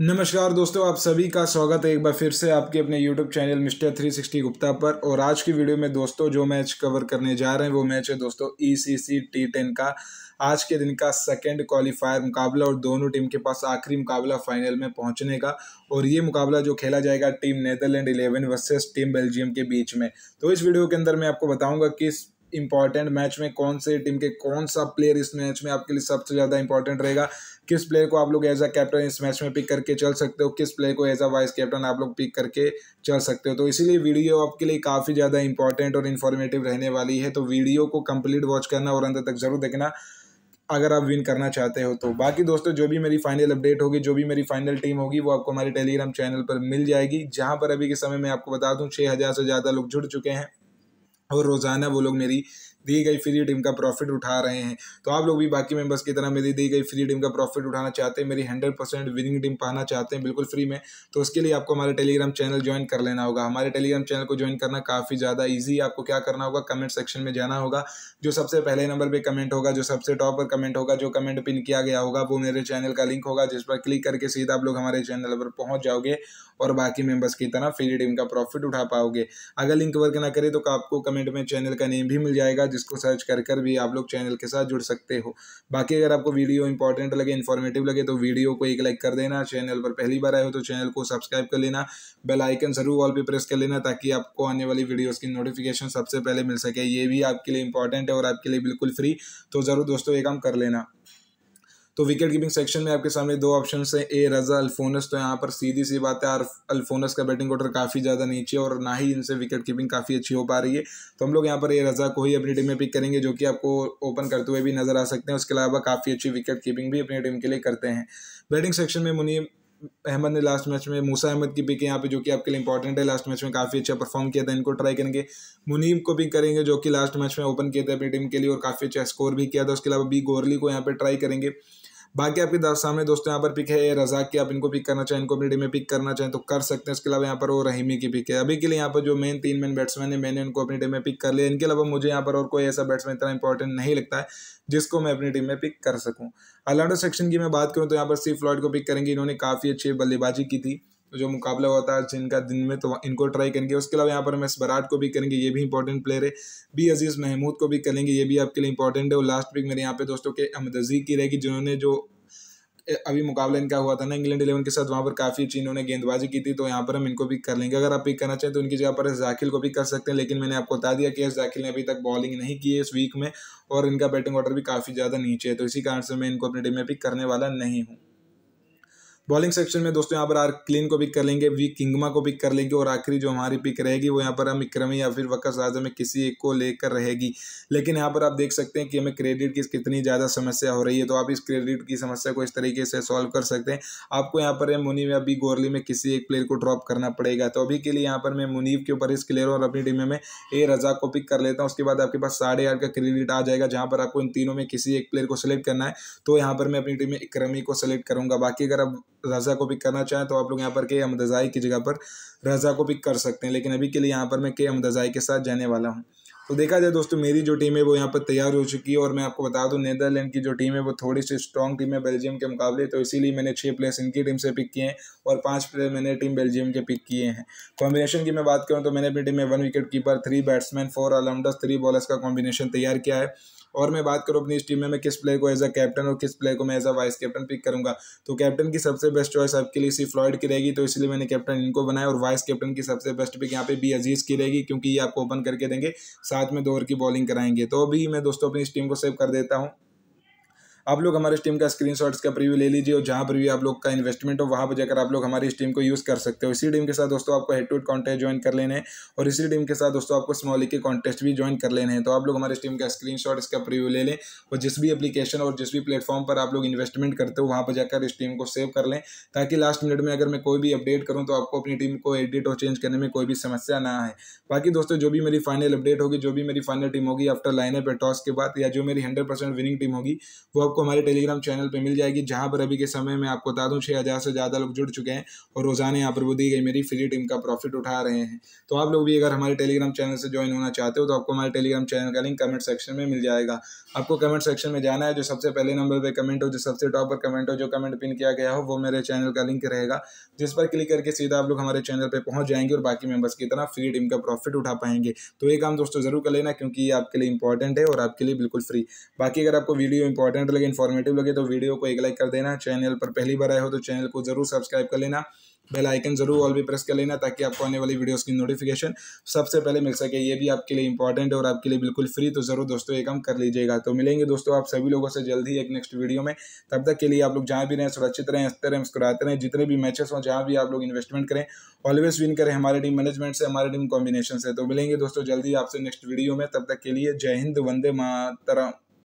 नमस्कार दोस्तों आप सभी का स्वागत है एक बार फिर से आपके अपने YouTube चैनल मिस्टर 360 गुप्ता पर और आज की वीडियो में दोस्तों जो मैच कवर करने जा रहे हैं वो मैच है दोस्तों ई सी सी टी टेन का आज के दिन का सेकेंड क्वालिफायर मुकाबला और दोनों टीम के पास आखिरी मुकाबला फाइनल में पहुंचने का और ये मुकाबला जो खेला जाएगा team Netherland eleven versus team Belgium के बीच में तो इस वीडियो के अंदर मैं आपको बताऊँगा किस इंपॉर्टेंट मैच में कौन से टीम के कौन सा प्लेयर इस मैच में आपके लिए सबसे ज़्यादा इंपॉर्टेंट रहेगा किस प्लेयर को आप लोग एज अ कैप्टन इस मैच में पिक करके चल सकते हो किस प्लेयर को एज अ वाइस कैप्टन आप लोग पिक करके चल सकते हो तो इसीलिए वीडियो आपके लिए काफ़ी ज़्यादा इंपॉर्टेंट और इन्फॉर्मेटिव रहने वाली है तो वीडियो को कम्प्लीट वॉच करना और अंदर तक ज़रूर देखना अगर आप विन करना चाहते हो तो बाकी दोस्तों जो भी मेरी फाइनल अपडेट होगी जो भी मेरी फाइनल टीम होगी वो आपको हमारे टेलीग्राम चैनल पर मिल जाएगी जहाँ पर अभी के समय मैं आपको बता दूँ छः हज़ार से ज़्यादा लोग जुड़ चुके हैं और रोज़ाना वो लोग मेरी दी गई टीम का प्रॉफिट उठा रहे हैं तो आप लोग भी बाकी मेंबर्स की तरह मेरी दी गई फ्री टीम का प्रॉफिट उठाना चाहते हैं मेरी हंड्रेड परसेंट विनिंग टीम पाना चाहते हैं बिल्कुल फ्री में तो उसके लिए आपको हमारे टेलीग्राम चैनल ज्वाइन कर लेना होगा हमारे टेलीग्राम चैनल को ज्वाइन करना काफ़ी ज़्यादा ईजी आपको क्या करना होगा कमेंट सेक्शन में जाना होगा जो सबसे पहले नंबर पर कमेंट होगा जो सबसे टॉप पर कमेंट होगा जो कमेंट पिन किया गया होगा वो मेरे चैनल का लिंक होगा जिस पर क्लिक करके सीधा आप लोग हमारे चैनल पर पहुंच जाओगे और बाकी मेंबर्स की तरह फ्री टीम का प्रॉफिट उठा पाओगे अगर लिंक वर्क ना करे तो आपको कमेंट में चैनल का नेम भी मिल जाएगा जिसको सर्च कर कर भी आप लोग चैनल के साथ जुड़ सकते हो बाकी अगर आपको वीडियो इंपॉर्टेंट लगे इन्फॉर्मेटिव लगे तो वीडियो को एक लाइक कर देना चैनल पर पहली बार आए हो तो चैनल को सब्सक्राइब कर लेना बेल आइकन जरूर ऑल पर प्रेस कर लेना ताकि आपको आने वाली वीडियोज़ की नोटिफिकेशन सबसे पहले मिल सके ये भी आपके लिए इंपॉर्टेंट है और आपके लिए बिल्कुल फ्री तो ज़रूर दोस्तों ये काम कर लेना तो विकेट कीपिंग सेक्शन में आपके सामने दो ऑप्शन है ए रजा अल्फोनस तो यहाँ पर सीधी सी बात है अल्फोनस का बैटिंग ऑर्डर काफ़ी ज़्यादा नीचे और ना ही इनसे विकेट कीपिंग काफ़ी अच्छी हो पा रही है तो हम लोग यहाँ पर ए रजा को ही अपनी टीम में पिक करेंगे जो कि आपको ओपन करते हुए भी नजर आ सकते हैं उसके अलावा काफ़ी अच्छी विकेट कीपिंग भी अपनी टीम के लिए करते हैं बैटिंग सेक्शन में मुनीम अहमद ने लास्ट मैच में मूसा अहमद की पिक यहाँ पे जो कि आपके लिए इंपॉर्टेंट है लास्ट मैच में काफ़ी अच्छा परफॉर्म किया था इनको ट्राई करेंगे मुनीम को पिक करेंगे जो कि लास्ट मैच में ओपन किया था अपनी टीम के लिए और काफ़ी अच्छा स्कोर भी किया था उसके अलावा बी गोरली को यहाँ पे ट्राई करेंगे बाकी आपके सामने दोस्तों यहाँ पर पिक है रज़ा की आप इनको पिक करना चाहें इनको अपनी टीम में पिक करना चाहें तो कर सकते हैं इसके अलावा यहाँ पर वो रहीमी की पिक है अभी के लिए यहाँ पर जो मेन तीन मेन बैट्समैन है मैंने इनको अपनी टीम में पिक कर लिया इनके अलावा मुझे यहाँ पर और कोई ऐसा बैट्समैन इतना इंपॉर्टेंट नहीं लगता है जिसको मैं अपनी टीम में पिक कर सकूँ ऑलराउंडर सेक्शन की मैं बात करूँ तो यहाँ पर सी फ्लॉड को पिक करेंगे इन्होंने काफ़ी अच्छी बल्लेबाजी की थी जो मुकाबला होता है जिनका दिन में तो इनको ट्राई करेंगे उसके अलावा यहाँ पर हम एस बराट को भी करेंगे ये भी इंपॉर्टेंट प्लेयर है बी अजीज़ महमूद को भी करेंगे ये भी आपके लिए इंपॉर्टेंट है और लास्ट वीक मेरे यहाँ पे दोस्तों के अहमद अजीक की रहेगी जिन्होंने जो अभी मुकाबला इनका हुआ था ना इंग्लैंड इलेवन के साथ वहाँ पर काफ़ी अच्छी इन्होंने गेंदबाजी की थी तो यहाँ पर हम इनको भी कर लेंगे अगर आप पिक करना चाहें तो इनकी जगह पर जाखिल को भी कर सकते हैं लेकिन मैंने आपको बता दिया कि एस जाखिल ने अभी तक बॉलिंग नहीं की है इस वीक में और इनका बैटिंग ऑर्डर भी काफ़ी ज़्यादा नीचे है तो इसी कारण से मैं इनको अपनी टीम में पिक करने वाला नहीं हूँ बॉलिंग सेक्शन में दोस्तों यहाँ पर आर क्लीन को पिक कर लेंगे वी किंगमा को पिक कर लेंगे और आखिरी जो हमारी पिक रहेगी वो यहाँ पर हम इक्रमी या फिर वक़स आजम में किसी एक को लेकर रहेगी लेकिन यहाँ पर आप देख सकते हैं कि हमें क्रेडिट की कितनी ज़्यादा समस्या हो रही है तो आप इस क्रेडिट की समस्या को इस तरीके से सॉल्व कर सकते हैं आपको यहाँ पर मुनीब या बी गोरली में किसी एक प्लेयर को ड्रॉप करना पड़ेगा तो अभी के लिए यहाँ पर मैं मुनीब के ऊपर इस क्लेयर और अपनी टीम में ए रजा को पिक कर लेता हूँ उसके बाद आपके पास साढ़े आठ का क्रेडिट आ जाएगा जहाँ पर आपको इन तीनों में किसी एक प्लेयर को सिलेक्ट करना है तो यहाँ पर मैं अपनी टीम में इक्रमी को सिलेक्ट करूँगा बाकी अगर आप रज़ा को पिक करना चाहें तो आप लोग यहाँ पर के अमदज़ाई की जगह पर रज़ा को पिक कर सकते हैं लेकिन अभी के लिए यहाँ पर मैं के हमदजाई के साथ जाने वाला हूँ तो देखा जाए दोस्तों मेरी जो टीम है वो यहाँ पर तैयार हो चुकी है और मैं आपको बता दूँ नीदरलैंड की जो टीम है वो थोड़ी सी स्ट्रॉन्ग टीम है बेल्जियम के मुकाबले तो इसीलिए मैंने छः प्लेयर्स इनकी टीम से पिक किए हैं और पांच प्लेयर मैंने टीम बेल्जियम के पिक किए हैं कॉम्बिनेशन की मैं बात करूँ तो मैंने अपनी टीम में one wicket keeper three batsman four allrounders three bowlers का कॉम्बिनेशन तैयार किया है और मैं बात करूँ अपनी इस टीम में मैं किस प्लेयर को एज अ कैप्टन और किस प्लेयर को मैं as a vice captain pick करूँगा तो कैप्टन की सबसे बेस्ट चॉइस आपके लिए सी फ्लॉइड की रहेगी तो इसलिए मैंने कैप्टन इनको बनाया और वाइस कैप्टन की सबसे बेस्ट पिक यहाँ पे बी अजीज़ की रहेगी क्योंकि ये आपको ओपन करके देंगे साथ में दो ओवर की बॉलिंग कराएंगे तो अभी मैं दोस्तों अपनी इस टीम को सेव कर देता हूँ आप लोग हमारे इस टीम का स्क्रीन का प्रीव्यू ले लीजिए और जहाँ पर भी आप लोग का इन्वेस्टमेंट हो वहाँ पर जाकर आप लोग हमारी इस टीम को यूज़ कर सकते हो इसी टीम के साथ दोस्तों आपको head to head contest join कर लेने और इसी टीम के साथ दोस्तों आपको स्मॉल के कॉन्टेस्ट भी ज्वाइन कर लेने हैं तो आप लोग हमारे इस टीम का स्क्रीन इसका प्रीव्यू ले लें और जिस भी अपलीकेशन और जिस भी प्लेटफॉर्म पर आप लोग इन्वेस्टमेंट करते हो वहाँ पर जाकर इस टीम को सेव कर लें ताकि लास्ट मिनट में अगर मैं कोई भी अपडेट करूँ तो आपको अपनी टीम को एडिट और चेंज करने में कोई भी समस्या ना आए बाकी दोस्तों जो भी मेरी फाइनल अपडेट होगी जो भी मेरी फाइनल टीम होगी आफ्टर लाइनअप टॉस के बाद या जो मेरी हंड्रेड विनिंग टीम होगी वो आपको आपको हमारे टेलीग्राम चैनल पर मिल जाएगी जहाँ पर अभी के समय में आपको बता दूँ छः हज़ार से ज़्यादा लोग जुड़ चुके हैं और रोज़ाना यहाँ पर वो दी गई मेरी फ्री टीम का प्रॉफिट उठा रहे हैं तो आप लोग भी अगर हमारे टेलीग्राम चैनल से ज्वाइन होना चाहते हो तो आपको हमारे टेलीग्राम चैनल का लिंक कमेंट सेक्शन में मिल जाएगा आपको कमेंट सेक्शन में जाना है जो सबसे पहले नंबर पर कमेंट हो जो सबसे टॉप पर कमेंट हो जो कमेंट पिन किया गया हो वो मेरे चैनल का लिंक रहेगा जिस पर क्लिक करके सीधा आप लोग हमारे चैनल पर पहुंच जाएंगे और बाकी मेंबर्स की तरह फ्री टीम का प्रॉफिट उठा पाएंगे तो ये काम दोस्तों ज़रूर कर लेना क्योंकि ये आपके लिए इंपॉर्टेंट है और आपके लिए बिल्कुल फ्री बाकी अगर आपको वीडियो इंपॉर्टेंट लगे इन्फॉर्मेटिव लगे तो वीडियो को एक लाइक कर देना चैनल पर पहली बार आए हो तो चैनल को जरूर सब्सक्राइब कर लेना बेल आइकन जरूर ऑल भी प्रेस कर लेना ताकि आपको आने वाली वीडियोस की नोटिफिकेशन सबसे पहले मिल सके ये भी आपके लिए इंपॉर्टेंट है और आपके लिए बिल्कुल फ्री तो जरूर दोस्तों ये काम कर लीजिएगा तो मिलेंगे दोस्तों आप सभी लोगों से जल्दी एक नेक्स्ट वीडियो में तब तक के लिए आप लोग जहाँ भी रहें सुरक्षित रहें हंसते रहें मुस्कुराते रहें जितने भी मैचेस हों जहाँ भी आप लोग इन्वेस्टमेंट करें ऑलवेज विन करें हमारे टीम मैनेजमेंट से हमारे टीम कॉम्बिनेशन से तो मिलेंगे दोस्तों जल्दी आपसे नेक्स्ट वीडियो में तब तक के लिए जय हिंद वंदे मातरम